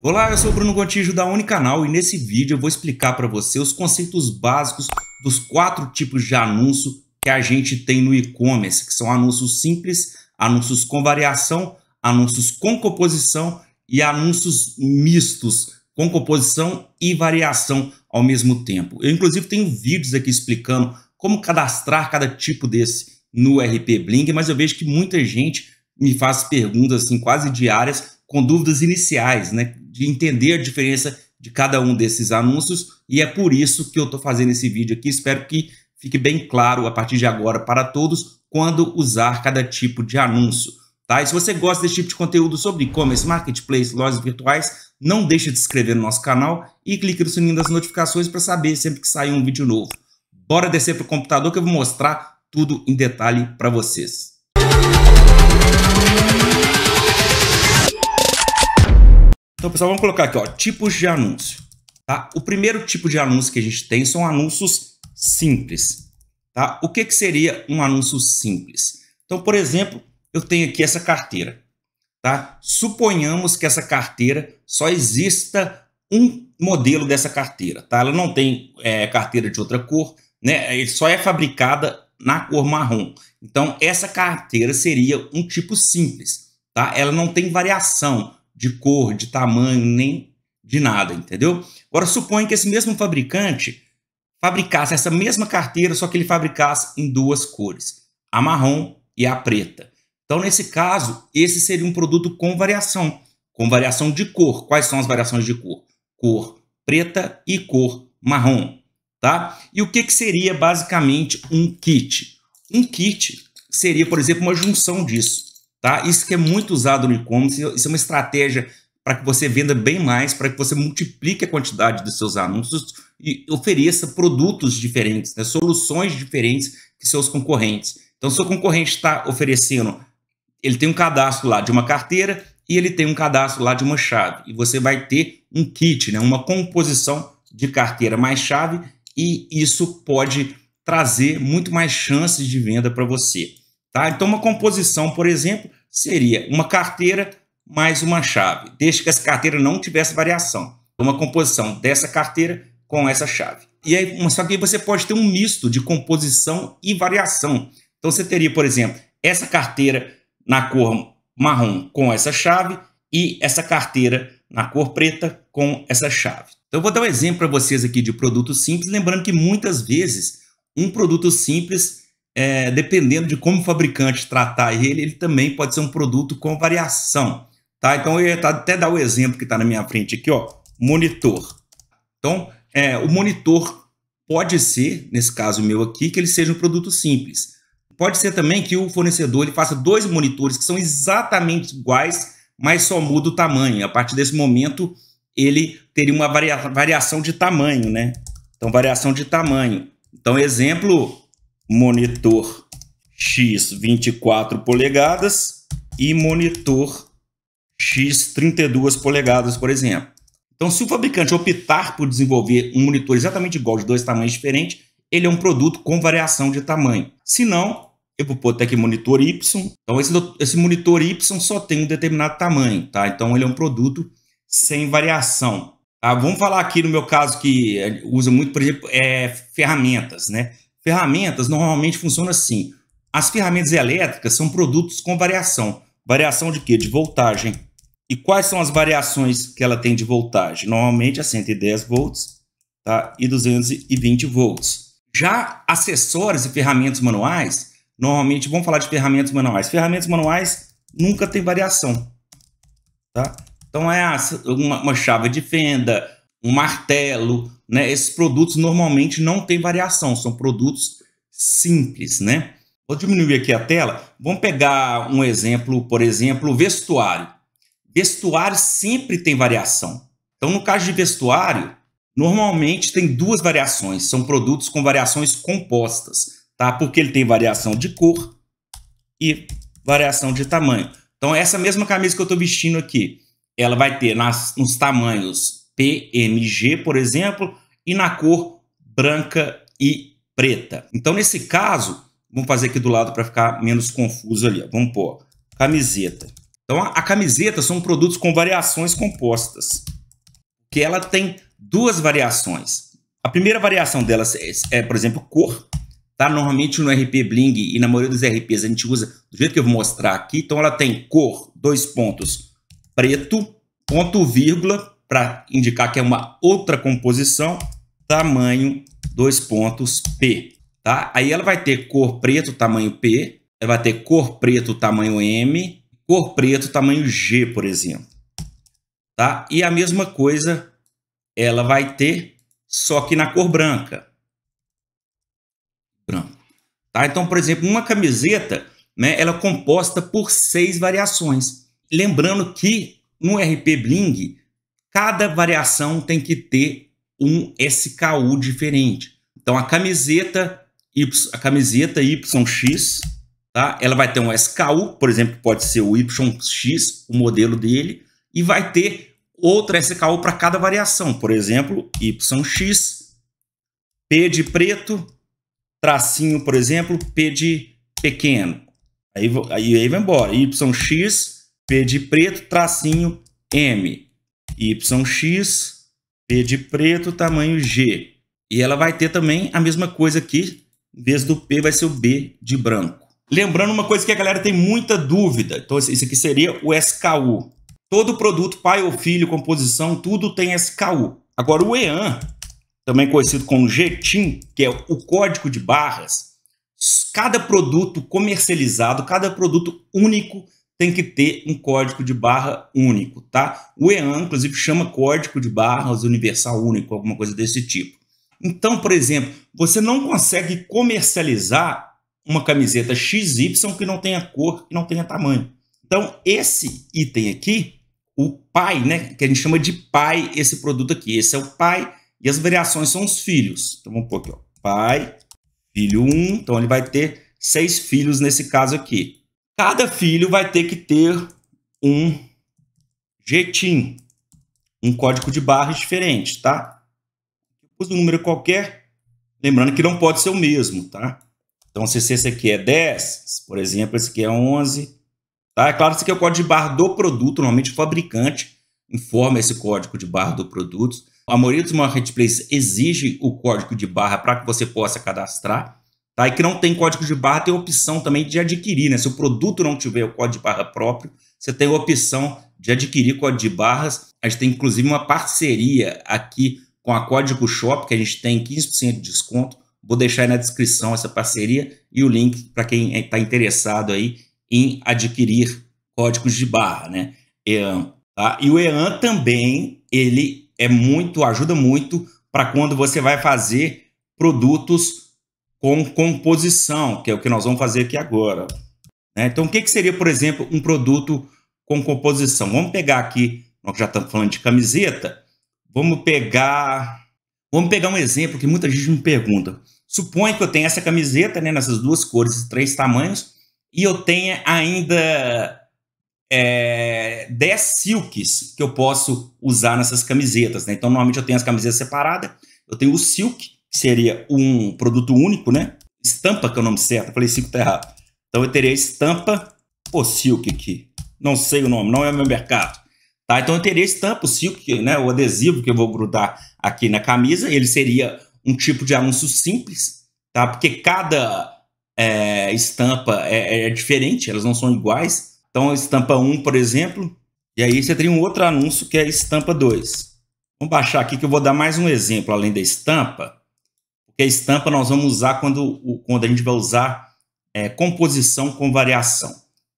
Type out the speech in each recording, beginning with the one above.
Olá, eu sou o Bruno Gontijo da Unicanal e nesse vídeo eu vou explicar para você os conceitos básicos dos quatro tipos de anúncio que a gente tem no e-commerce, que são anúncios simples, anúncios com variação, anúncios com composição e anúncios mistos, com composição e variação ao mesmo tempo. Eu inclusive tenho vídeos aqui explicando como cadastrar cada tipo desse no RP Bling, mas eu vejo que muita gente me faz perguntas assim quase diárias com dúvidas iniciais, né? de entender a diferença de cada um desses anúncios e é por isso que eu estou fazendo esse vídeo aqui. Espero que fique bem claro a partir de agora para todos quando usar cada tipo de anúncio. Tá? E se você gosta desse tipo de conteúdo sobre e-commerce, marketplace, lojas virtuais, não deixe de se inscrever no nosso canal e clique no sininho das notificações para saber sempre que sair um vídeo novo. Bora descer para o computador que eu vou mostrar tudo em detalhe para vocês. Então, pessoal, vamos colocar aqui, ó, tipos de anúncio. Tá? O primeiro tipo de anúncio que a gente tem são anúncios simples. Tá? O que, que seria um anúncio simples? Então, por exemplo, eu tenho aqui essa carteira. Tá? Suponhamos que essa carteira só exista um modelo dessa carteira. Tá? Ela não tem é, carteira de outra cor, né? Ele só é fabricada na cor marrom. Então, essa carteira seria um tipo simples. Tá? Ela não tem variação de cor, de tamanho, nem de nada, entendeu? Agora, suponha que esse mesmo fabricante fabricasse essa mesma carteira, só que ele fabricasse em duas cores, a marrom e a preta. Então, nesse caso, esse seria um produto com variação, com variação de cor. Quais são as variações de cor? Cor preta e cor marrom, tá? E o que, que seria basicamente um kit? Um kit seria, por exemplo, uma junção disso. Tá? Isso que é muito usado no e-commerce, isso é uma estratégia para que você venda bem mais, para que você multiplique a quantidade dos seus anúncios e ofereça produtos diferentes, né? soluções diferentes que seus concorrentes. Então, seu concorrente está oferecendo, ele tem um cadastro lá de uma carteira e ele tem um cadastro lá de uma chave. E você vai ter um kit, né? uma composição de carteira mais chave, e isso pode trazer muito mais chances de venda para você. Tá? Então, uma composição, por exemplo, seria uma carteira mais uma chave, desde que essa carteira não tivesse variação. Então, uma composição dessa carteira com essa chave. E aí, só que aí você pode ter um misto de composição e variação. Então, você teria, por exemplo, essa carteira na cor marrom com essa chave e essa carteira na cor preta com essa chave. Então, eu vou dar um exemplo para vocês aqui de produto simples, lembrando que muitas vezes um produto simples é, dependendo de como o fabricante tratar ele, ele também pode ser um produto com variação. Tá? Então, eu ia tá, até dar o exemplo que está na minha frente aqui, ó, monitor. Então, é, o monitor pode ser, nesse caso meu aqui, que ele seja um produto simples. Pode ser também que o fornecedor ele faça dois monitores que são exatamente iguais, mas só muda o tamanho. A partir desse momento, ele teria uma varia variação de tamanho, né? Então, variação de tamanho. Então, exemplo, monitor X 24 polegadas e monitor X 32 polegadas, por exemplo. Então, se o fabricante optar por desenvolver um monitor exatamente igual de dois tamanhos diferentes, ele é um produto com variação de tamanho. Se não, eu vou até aqui monitor Y. Então, esse, esse monitor Y só tem um determinado tamanho, tá? Então, ele é um produto sem variação. Tá? Vamos falar aqui no meu caso que eh, usa muito, por exemplo, é, ferramentas, né? Ferramentas normalmente funcionam assim. As ferramentas elétricas são produtos com variação. Variação de quê? De voltagem. E quais são as variações que ela tem de voltagem? Normalmente é 110 volts tá? e 220 volts. Já acessórios e ferramentas manuais, normalmente vamos falar de ferramentas manuais. Ferramentas manuais nunca tem variação. Tá? Então é uma, uma chave de fenda, um martelo, né? Esses produtos normalmente não têm variação, são produtos simples, né? Vou diminuir aqui a tela. Vamos pegar um exemplo, por exemplo, vestuário. Vestuário sempre tem variação. Então, no caso de vestuário, normalmente tem duas variações. São produtos com variações compostas, tá? Porque ele tem variação de cor e variação de tamanho. Então, essa mesma camisa que eu estou vestindo aqui, ela vai ter nas, nos tamanhos PMG, por exemplo, e na cor branca e preta. Então, nesse caso, vamos fazer aqui do lado para ficar menos confuso ali. Ó. Vamos pôr camiseta. Então, a, a camiseta são produtos com variações compostas, que ela tem duas variações. A primeira variação delas é, é por exemplo, cor. Tá? Normalmente no RP Bling e na maioria dos RPs a gente usa do jeito que eu vou mostrar aqui. Então, ela tem cor, dois pontos, preto, ponto, vírgula, para indicar que é uma outra composição, tamanho dois pontos P. Tá? Aí ela vai ter cor preto, tamanho P, ela vai ter cor preto, tamanho M, cor preto, tamanho G, por exemplo. Tá? E a mesma coisa ela vai ter, só que na cor branca. Branco. Tá? Então, por exemplo, uma camiseta né, ela é composta por seis variações. Lembrando que no RP Bling Cada variação tem que ter um SKU diferente. Então a camiseta Y, a camiseta YX, tá? Ela vai ter um SKU, por exemplo, pode ser o YX, o modelo dele, e vai ter outra SKU para cada variação. Por exemplo, YX, P de preto, tracinho, por exemplo, P de pequeno. Aí, aí, aí vai embora. YX, P de preto, tracinho, M. YX, P de preto, tamanho G. E ela vai ter também a mesma coisa aqui, em vez do P vai ser o B de branco. Lembrando uma coisa que a galera tem muita dúvida, então isso aqui seria o SKU. Todo produto, pai ou filho, composição, tudo tem SKU. Agora o EAN, também conhecido como GTIM, que é o código de barras, cada produto comercializado, cada produto único tem que ter um código de barra único, tá? O EAN, inclusive, chama código de barras universal único, alguma coisa desse tipo. Então, por exemplo, você não consegue comercializar uma camiseta XY que não tenha cor, que não tenha tamanho. Então, esse item aqui, o pai, né, que a gente chama de pai, esse produto aqui, esse é o pai, e as variações são os filhos. Então, vamos pôr aqui, ó, pai, filho 1, um, então ele vai ter seis filhos nesse caso aqui. Cada filho vai ter que ter um jeitinho, um código de barras diferente, tá? Usa um número qualquer, lembrando que não pode ser o mesmo, tá? Então, se esse aqui é 10, por exemplo, esse aqui é 11, tá? É claro que esse aqui é o código de barra do produto, normalmente o fabricante informa esse código de barra do produto. A maioria dos marketplaces exige o código de barra para que você possa cadastrar, Tá? E que não tem código de barra, tem opção também de adquirir. Né? Se o produto não tiver o código de barra próprio, você tem a opção de adquirir código de barras. A gente tem inclusive uma parceria aqui com a Código Shop, que a gente tem 15% de desconto. Vou deixar aí na descrição essa parceria e o link para quem está é, interessado aí em adquirir códigos de barra, né? EAN. Tá? E o EAN também ele é muito, ajuda muito para quando você vai fazer produtos com composição, que é o que nós vamos fazer aqui agora. Né? Então, o que, que seria, por exemplo, um produto com composição? Vamos pegar aqui, nós já estamos falando de camiseta, vamos pegar. Vamos pegar um exemplo que muita gente me pergunta. Suponha que eu tenha essa camiseta, né, nessas duas cores três tamanhos, e eu tenha ainda é, 10 silks que eu posso usar nessas camisetas. Né? Então, normalmente eu tenho as camisetas separadas, eu tenho o silk, seria um produto único, né? Estampa, que é o nome certo. Eu falei 5 tá errado. Então eu teria estampa ou silk aqui. Não sei o nome, não é meu mercado. Tá? Então eu teria estampa, o silk, né? O adesivo que eu vou grudar aqui na camisa. Ele seria um tipo de anúncio simples, tá? Porque cada é, estampa é, é diferente, elas não são iguais. Então, estampa 1, por exemplo, e aí você tem um outro anúncio que é estampa 2. Vamos baixar aqui que eu vou dar mais um exemplo além da estampa que a estampa nós vamos usar quando, quando a gente vai usar é, composição com variação.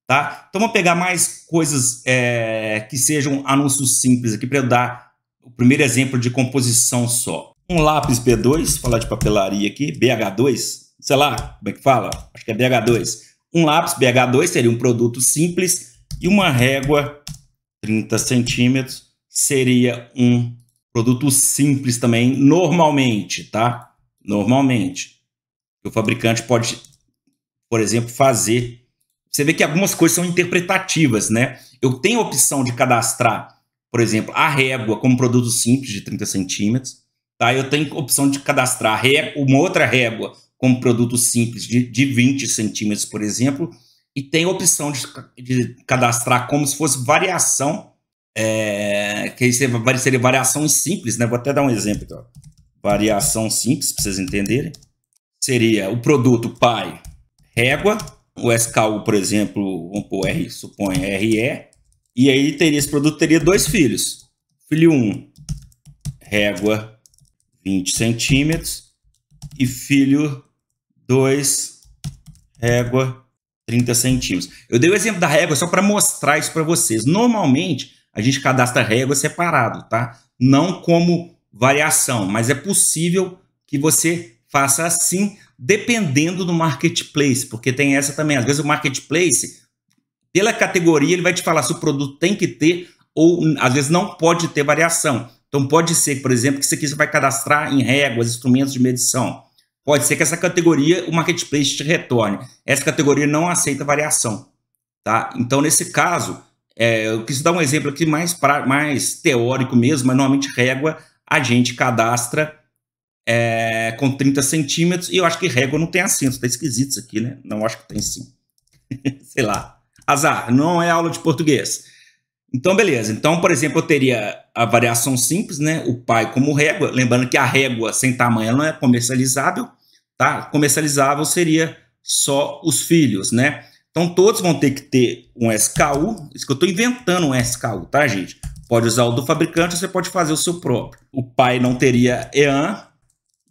Tá? Então, vamos pegar mais coisas é, que sejam anúncios simples aqui para eu dar o primeiro exemplo de composição só. Um lápis B2, falar de papelaria aqui, BH2, sei lá como é que fala, acho que é BH2. Um lápis BH2 seria um produto simples e uma régua 30 centímetros seria um produto simples também, normalmente, tá? normalmente. O fabricante pode, por exemplo, fazer. Você vê que algumas coisas são interpretativas, né? Eu tenho a opção de cadastrar, por exemplo, a régua como produto simples de 30 centímetros. Tá? Eu tenho a opção de cadastrar régua, uma outra régua como produto simples de, de 20 centímetros, por exemplo. E tem a opção de, de, cadastrar como se fosse variação, é, que seria variação simples, né? Vou até dar um exemplo. Então variação simples para vocês entenderem. Seria o produto pai régua, o SKU, por exemplo, vamos pôr R, supõe RE, e aí teria esse produto teria dois filhos. Filho 1, um, régua 20 centímetros, e filho 2, régua 30 centímetros. Eu dei o exemplo da régua só para mostrar isso para vocês. Normalmente, a gente cadastra régua separado, tá? Não como variação, mas é possível que você faça assim, dependendo do marketplace, porque tem essa também. Às vezes o marketplace, pela categoria, ele vai te falar se o produto tem que ter ou às vezes não pode ter variação. Então pode ser, por exemplo, que isso aqui você vai cadastrar em réguas, instrumentos de medição. Pode ser que essa categoria o marketplace te retorne. Essa categoria não aceita variação, tá? Então nesse caso, é, eu quis dar um exemplo aqui mais, pra, mais teórico mesmo, mas normalmente régua a gente cadastra é, com 30 centímetros, e eu acho que régua não tem acento, tá esquisito isso aqui, né? Não, acho que tem sim. Sei lá. Azar, não é aula de português. Então, beleza. Então, por exemplo, eu teria a variação simples, né? O pai como régua. Lembrando que a régua sem tamanho não é comercializável, tá? Comercializável seria só os filhos, né? Então, todos vão ter que ter um SKU. Isso que eu estou inventando um SKU, tá, gente? pode usar o do fabricante, você pode fazer o seu próprio. O pai não teria EAN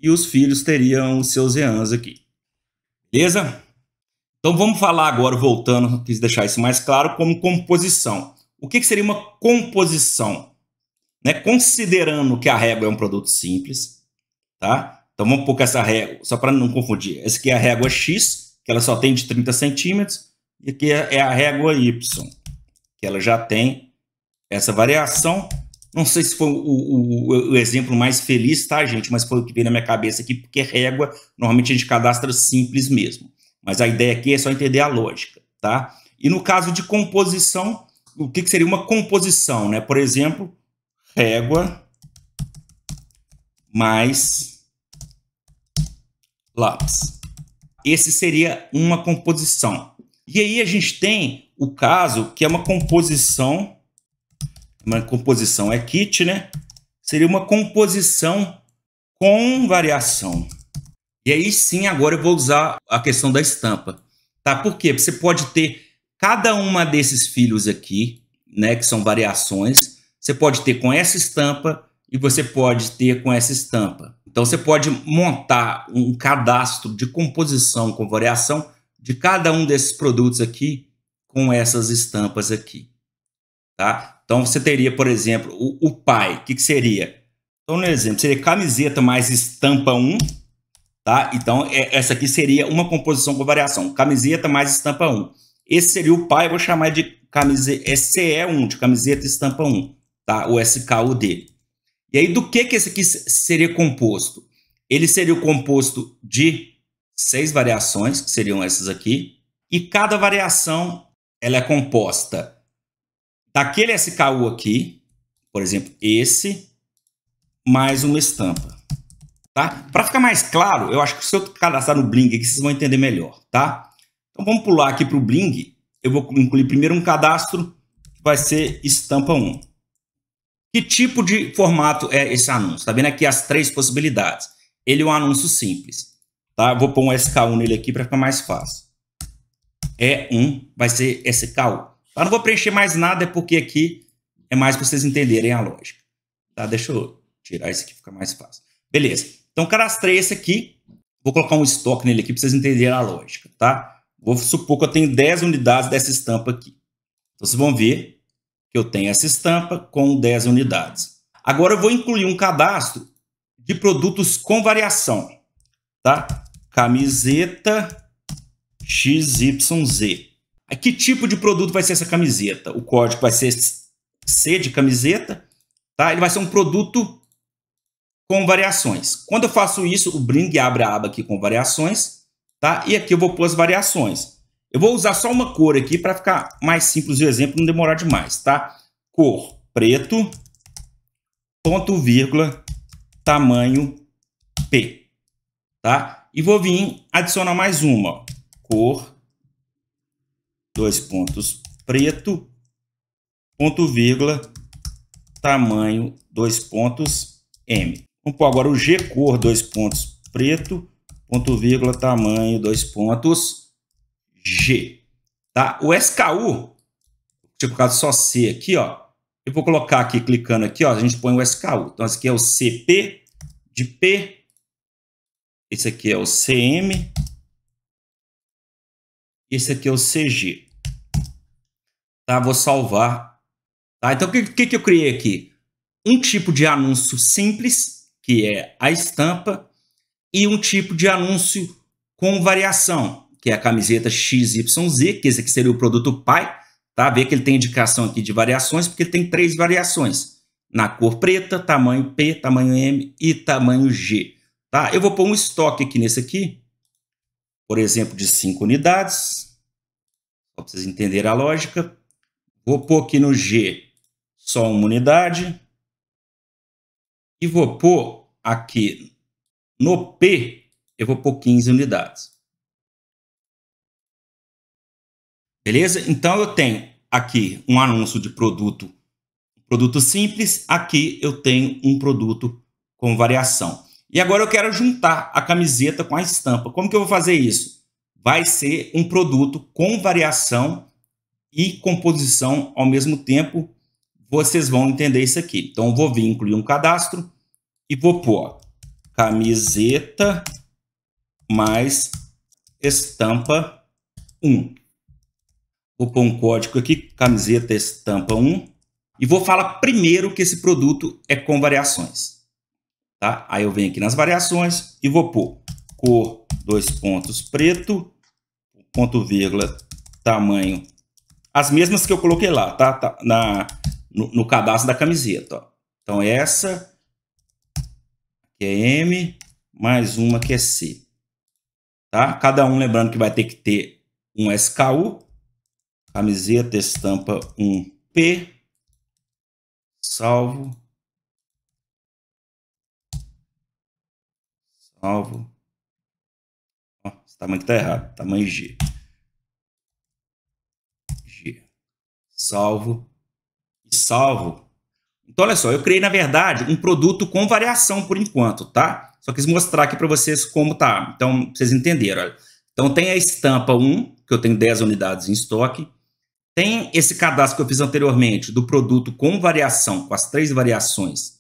e os filhos teriam os seus EANs aqui. Beleza? Então vamos falar agora, voltando, quis deixar isso mais claro, como composição. O que, que seria uma composição? Né? Considerando que a régua é um produto simples, tá? Então vamos pôr essa régua, só para não confundir, essa aqui é a régua X, que ela só tem de 30 centímetros, e aqui é, é a régua Y, que ela já tem essa variação, não sei se foi o, o, o, exemplo mais feliz, tá, gente? Mas foi o que veio na minha cabeça aqui, porque régua, normalmente a gente cadastra simples mesmo. Mas a ideia aqui é só entender a lógica, tá? E no caso de composição, o que, que seria uma composição, né? Por exemplo, régua mais lápis. Esse seria uma composição. E aí a gente tem o caso que é uma composição uma composição é kit, né? Seria uma composição com variação. E aí sim, agora eu vou usar a questão da estampa, tá? Por quê? Você pode ter cada uma desses filhos aqui, né, que são variações, você pode ter com essa estampa e você pode ter com essa estampa. Então você pode montar um cadastro de composição com variação de cada um desses produtos aqui com essas estampas aqui. Tá? Então você teria, por exemplo, o, o pai, o que, que, seria? Então, no exemplo, seria camiseta mais estampa 1, tá? Então, é, essa aqui seria uma composição com variação, camiseta mais estampa 1. Esse seria o pai, Eu vou chamar de camiseta, é CE1, de camiseta estampa 1, tá? O SKUD. E aí, do que, que esse aqui seria composto? Ele seria composto de seis variações, que seriam essas aqui, e cada variação ela é composta daquele SKU aqui, por exemplo, esse, mais uma estampa. Tá? Para ficar mais claro, eu acho que se eu cadastrar no Bling aqui, vocês vão entender melhor, tá? Então vamos pular aqui para o Bling. Eu vou incluir primeiro um cadastro, que vai ser estampa 1. Que tipo de formato é esse anúncio? Está vendo aqui as três possibilidades. Ele é um anúncio simples. Tá? Vou pôr um SKU nele aqui para ficar mais fácil. É um, vai ser SKU. Eu não vou preencher mais nada, é porque aqui é mais para vocês entenderem a lógica. Tá? Deixa eu tirar isso aqui, fica mais fácil. Beleza. Então, cadastrei esse aqui. Vou colocar um estoque nele aqui para vocês entenderem a lógica, tá? Vou supor que eu tenho 10 unidades dessa estampa aqui. Então, vocês vão ver que eu tenho essa estampa com 10 unidades. Agora, eu vou incluir um cadastro de produtos com variação, tá? Camiseta XYZ. Que tipo de produto vai ser essa camiseta? O código vai ser C de camiseta, tá? Ele vai ser um produto com variações. Quando eu faço isso, o Bring abre a aba aqui com variações, tá? E aqui eu vou pôr as variações. Eu vou usar só uma cor aqui para ficar mais simples o exemplo, não demorar demais, tá? Cor preto, ponto, vírgula, tamanho P, tá? E vou vir adicionar mais uma, cor dois pontos, preto, ponto vírgula, tamanho, dois pontos, M. Vamos pôr agora o G cor, dois pontos, preto, ponto vírgula, tamanho, dois pontos, G. Tá? O SKU, tipo colocado só C aqui, ó. Eu vou colocar aqui, clicando aqui, ó, a gente põe o SKU. Então, esse aqui é o CP de P, esse aqui é o CM esse aqui é o CG. Tá? Vou salvar. Tá? Então, o que, que, que eu criei aqui? Um tipo de anúncio simples, que é a estampa, e um tipo de anúncio com variação, que é a camiseta XYZ, que esse aqui seria o produto pai, tá? Vê que ele tem indicação aqui de variações, porque ele tem três variações, na cor preta, tamanho P, tamanho M e tamanho G, tá? Eu vou pôr um estoque aqui nesse aqui, por exemplo, de 5 unidades. Só para vocês entenderem a lógica. Vou pôr aqui no G só uma unidade. E vou pôr aqui no P, eu vou pôr 15 unidades. Beleza? Então eu tenho aqui um anúncio de produto, produto simples, aqui eu tenho um produto com variação. E agora eu quero juntar a camiseta com a estampa. Como que eu vou fazer isso? Vai ser um produto com variação e composição ao mesmo tempo. Vocês vão entender isso aqui. Então, eu vou vir incluir um cadastro e vou pôr camiseta mais estampa 1. Vou pôr um código aqui, camiseta estampa 1. E vou falar primeiro que esse produto é com variações. Tá? Aí eu venho aqui nas variações e vou pôr cor, dois pontos, preto, ponto vírgula, tamanho. As mesmas que eu coloquei lá, tá? tá na, no, no, cadastro da camiseta. Ó. Então essa que é M, mais uma que é C. Tá? Cada um, lembrando que vai ter que ter um SKU, camiseta estampa 1P, salvo, Salvo. Ó, esse tamanho que tá errado. Tamanho G. G. Salvo. salvo. Então, olha só, eu criei, na verdade, um produto com variação por enquanto, tá? Só quis mostrar aqui para vocês como tá. Então, vocês entenderam. Olha. Então, tem a estampa 1, que eu tenho 10 unidades em estoque. Tem esse cadastro que eu fiz anteriormente do produto com variação, com as três variações,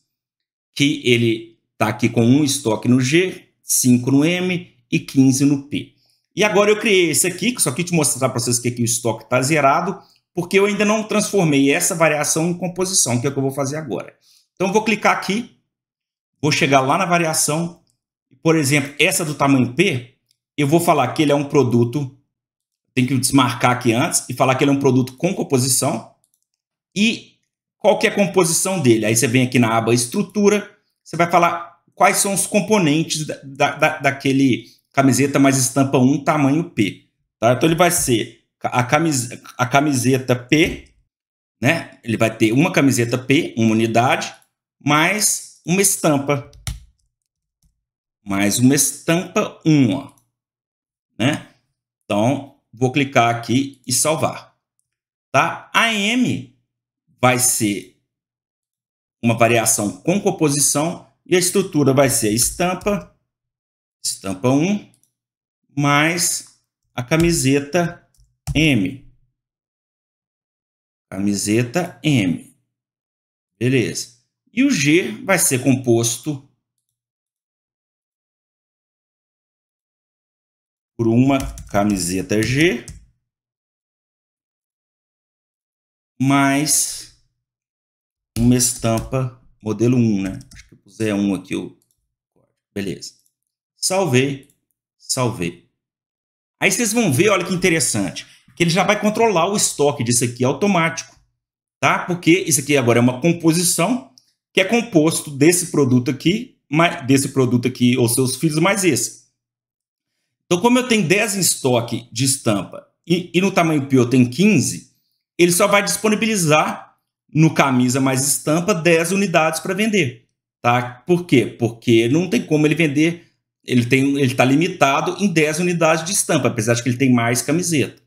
que ele está aqui com um estoque no G, 5 no M e 15 no P. E agora eu criei esse aqui, só que te mostrar para vocês que aqui é o estoque está zerado, porque eu ainda não transformei essa variação em composição, que é o que eu vou fazer agora. Então eu vou clicar aqui, vou chegar lá na variação, por exemplo, essa do tamanho P, eu vou falar que ele é um produto, tem que desmarcar aqui antes, e falar que ele é um produto com composição, e qual que é a composição dele. Aí você vem aqui na aba estrutura, você vai falar quais são os componentes da, da, daquele camiseta mais estampa 1 tamanho P. Tá? Então ele vai ser a, camis, a camiseta P, né? Ele vai ter uma camiseta P, uma unidade, mais uma estampa. Mais uma estampa 1, ó, né? Então, vou clicar aqui e salvar. Tá? A M vai ser uma variação com composição e a estrutura vai ser estampa, estampa 1, mais a camiseta M. Camiseta M. Beleza. E o G vai ser composto por uma camiseta G mais uma estampa modelo 1, né? Z1 aqui o Beleza. Salvei, salvei. Aí vocês vão ver, olha que interessante, que ele já vai controlar o estoque disso aqui automático, tá? Porque isso aqui agora é uma composição que é composto desse produto aqui, mais, desse produto aqui, ou seus filhos, mais esse. Então, como eu tenho 10 em estoque de estampa e, e no tamanho P eu tenho 15, ele só vai disponibilizar no camisa mais estampa 10 unidades para vender. Tá? Por quê? Porque não tem como ele vender, ele está limitado em 10 unidades de estampa, apesar de que ele tem mais camiseta.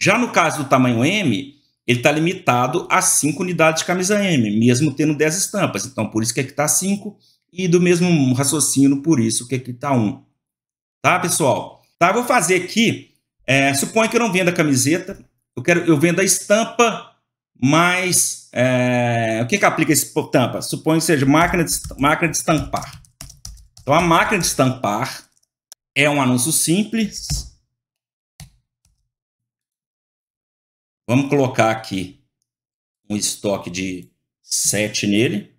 Já no caso do tamanho M, ele está limitado a 5 unidades de camisa M, mesmo tendo 10 estampas. Então, por isso que aqui está 5, e do mesmo raciocínio, por isso que aqui está 1. Tá, pessoal? Tá, eu vou fazer aqui. É, suponha que eu não venda a camiseta, eu, quero, eu vendo a estampa mas é, o que, que aplica esse por tampa? Suponho que seja máquina de, máquina de estampar. Então a máquina de estampar é um anúncio simples. Vamos colocar aqui um estoque de 7 nele.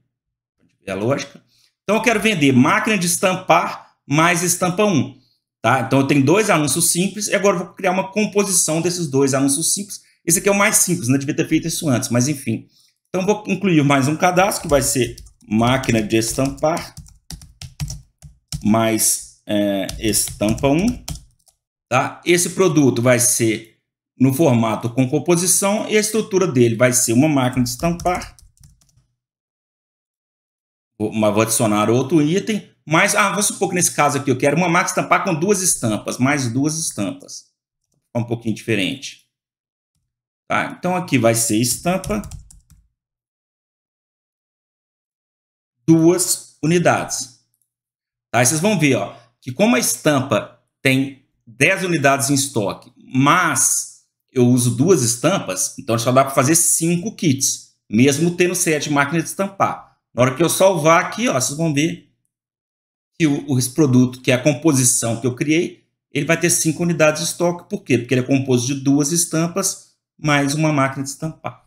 É a lógica. Então eu quero vender máquina de estampar mais estampa 1. Tá? Então eu tenho dois anúncios simples e agora eu vou criar uma composição desses dois anúncios simples esse aqui é o mais simples, não né? devia ter feito isso antes, mas enfim. Então vou incluir mais um cadastro que vai ser máquina de estampar mais é, estampa 1. Tá? Esse produto vai ser no formato com composição e a estrutura dele vai ser uma máquina de estampar. Mas vou adicionar outro item. Mas, ah, vou supor que nesse caso aqui eu quero uma máquina de estampar com duas estampas, mais duas estampas. Tá um pouquinho diferente. Tá? Então, aqui vai ser estampa duas unidades. Tá? vocês vão ver ó, que como a estampa tem 10 unidades em estoque, mas eu uso duas estampas, então só dá para fazer 5 kits, mesmo tendo 7 máquinas de estampar. Na hora que eu salvar aqui, ó, vocês vão ver que o, produto, que é a composição que eu criei, ele vai ter 5 unidades de estoque. Por quê? Porque ele é composto de duas estampas mais uma máquina de estampar.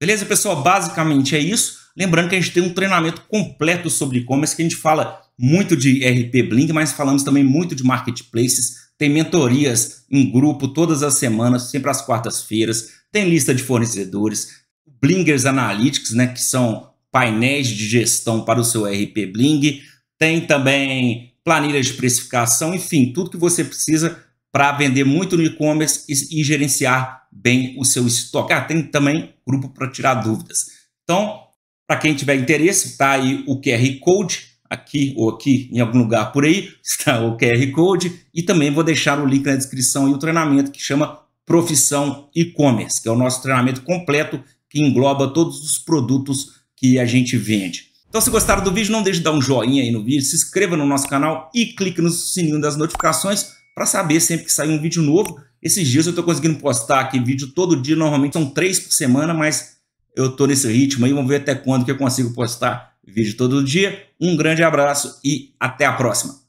Beleza, pessoal? Basicamente é isso. Lembrando que a gente tem um treinamento completo sobre e-commerce, que a gente fala muito de RP Blink, mas falamos também muito de marketplaces. Tem mentorias em grupo todas as semanas, sempre às quartas-feiras. Tem lista de fornecedores, Blingers Analytics, né, que são painéis de gestão para o seu RP Bling. Tem também planilhas de precificação, enfim, tudo que você precisa para vender muito no e-commerce e, gerenciar bem o seu estoque. Ah, tem também grupo para tirar dúvidas. Então, para quem tiver interesse, está aí o QR Code, aqui ou aqui, em algum lugar por aí, está o QR Code, e também vou deixar o link na descrição e o treinamento que chama Profissão E-Commerce, que é o nosso treinamento completo que engloba todos os produtos que a gente vende. Então, se gostaram do vídeo, não deixe de dar um joinha aí no vídeo, se inscreva no nosso canal e clique no sininho das notificações para saber sempre que sair um vídeo novo. Esses dias eu estou conseguindo postar aqui vídeo todo dia, normalmente são três por semana, mas eu estou nesse ritmo aí, vamos ver até quando que eu consigo postar vídeo todo dia. Um grande abraço e até a próxima.